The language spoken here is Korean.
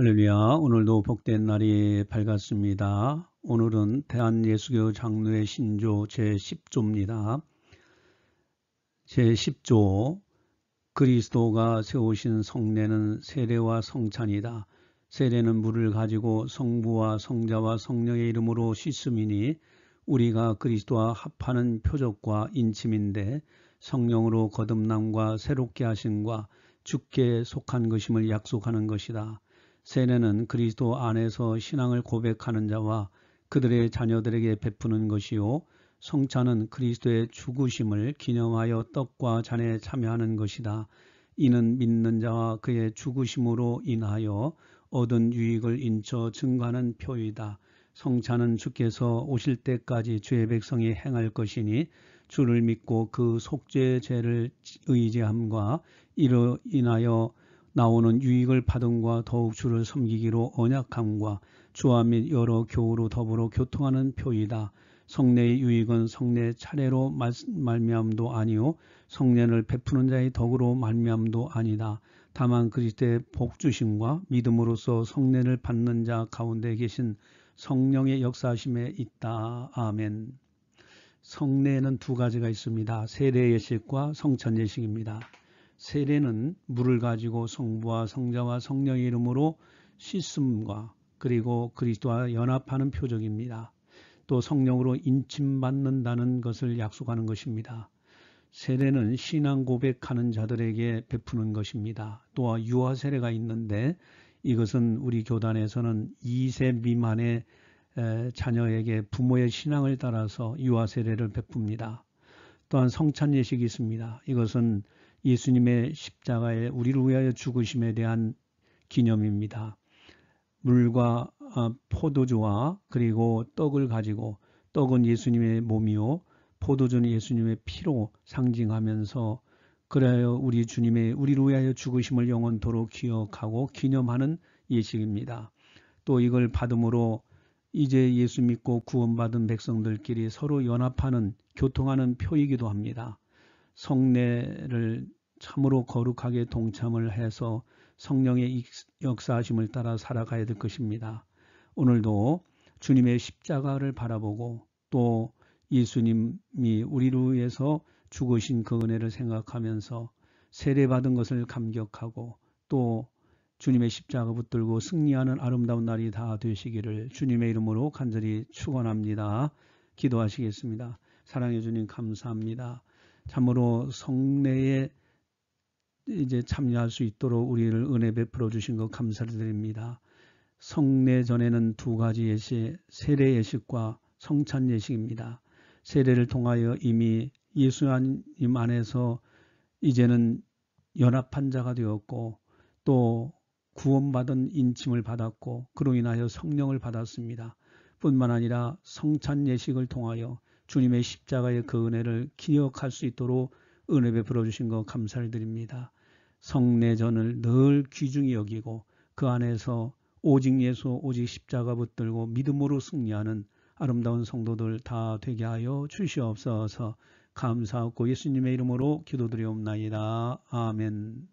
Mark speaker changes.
Speaker 1: 할렐루야 오늘도 복된 날이 밝았습니다. 오늘은 대한예수교 장로의 신조 제10조입니다. 제10조 그리스도가 세우신 성례는 세례와 성찬이다. 세례는 물을 가지고 성부와 성자와 성령의 이름으로 씻음이니 우리가 그리스도와 합하는 표적과 인침인데 성령으로 거듭남과 새롭게 하신과 죽게 속한 것임을 약속하는 것이다. 세례는 그리스도 안에서 신앙을 고백하는 자와 그들의 자녀들에게 베푸는 것이요 성찬은 그리스도의 죽으심을 기념하여 떡과 잔에 참여하는 것이다. 이는 믿는 자와 그의 죽으심으로 인하여 얻은 유익을 인쳐 증가하는 표이다. 성찬은 주께서 오실 때까지 죄 백성이 행할 것이니 주를 믿고 그 속죄의 죄를 의지함과 이로 인하여 나오는 유익을 받음과 더욱 주를 섬기기로 언약함과 주와 및 여러 교우로 더불어 교통하는 표이다. 성례의 유익은 성례 차례로 말, 말미암도 아니오 성례를 베푸는 자의 덕으로 말미암도 아니다. 다만 그리스도의 복주심과 믿음으로써 성례를 받는 자 가운데 계신 성령의 역사심에 있다. 아멘. 성례는두 가지가 있습니다. 세례 예식과 성천 예식입니다. 세례는 물을 가지고 성부와 성자와 성령의 이름으로 씻음과 그리고 그리스도와 연합하는 표적입니다. 또 성령으로 인침받는다는 것을 약속하는 것입니다. 세례는 신앙 고백하는 자들에게 베푸는 것입니다. 또한 유아 세례가 있는데 이것은 우리 교단에서는 2세 미만의 자녀에게 부모의 신앙을 따라서 유아 세례를 베풉니다. 또한 성찬 예식이 있습니다. 이것은 예수님의 십자가에 우리를 위하여 죽으심에 대한 기념입니다. 물과 어, 포도주와 그리고 떡을 가지고 떡은 예수님의 몸이요 포도주는 예수님의 피로 상징하면서 그래요 우리 주님의 우리를 위하여 죽으심을 영원토록 기억하고 기념하는 예식입니다. 또 이걸 받음으로 이제 예수 믿고 구원받은 백성들끼리 서로 연합하는 교통하는 표이기도 합니다. 성례를 참으로 거룩하게 동참을 해서 성령의 역사하심을 따라 살아가야 될 것입니다. 오늘도 주님의 십자가를 바라보고 또 예수님이 우리를 위해서 죽으신 그 은혜를 생각하면서 세례받은 것을 감격하고 또 주님의 십자가 붙들고 승리하는 아름다운 날이 다 되시기를 주님의 이름으로 간절히 축원합니다. 기도하시겠습니다. 사랑해 주님 감사합니다. 참으로 성내의 이제 참여할 수 있도록 우리를 은혜 베풀어 주신 것 감사드립니다. 성례 전에는 두 가지 예식, 세례 예식과 성찬 예식입니다. 세례를 통하여 이미 예수님 안에서 이제는 연합한 자가 되었고 또 구원받은 인침을 받았고 그로 인하여 성령을 받았습니다. 뿐만 아니라 성찬 예식을 통하여 주님의 십자가의 그 은혜를 기억할 수 있도록 은혜 베풀어 주신 것 감사를 드립니다. 성내전을 늘 귀중히 여기고 그 안에서 오직 예수 오직 십자가 붙들고 믿음으로 승리하는 아름다운 성도들 다 되게 하여 주시옵소서 감사하고 예수님의 이름으로 기도드리옵나이다. 아멘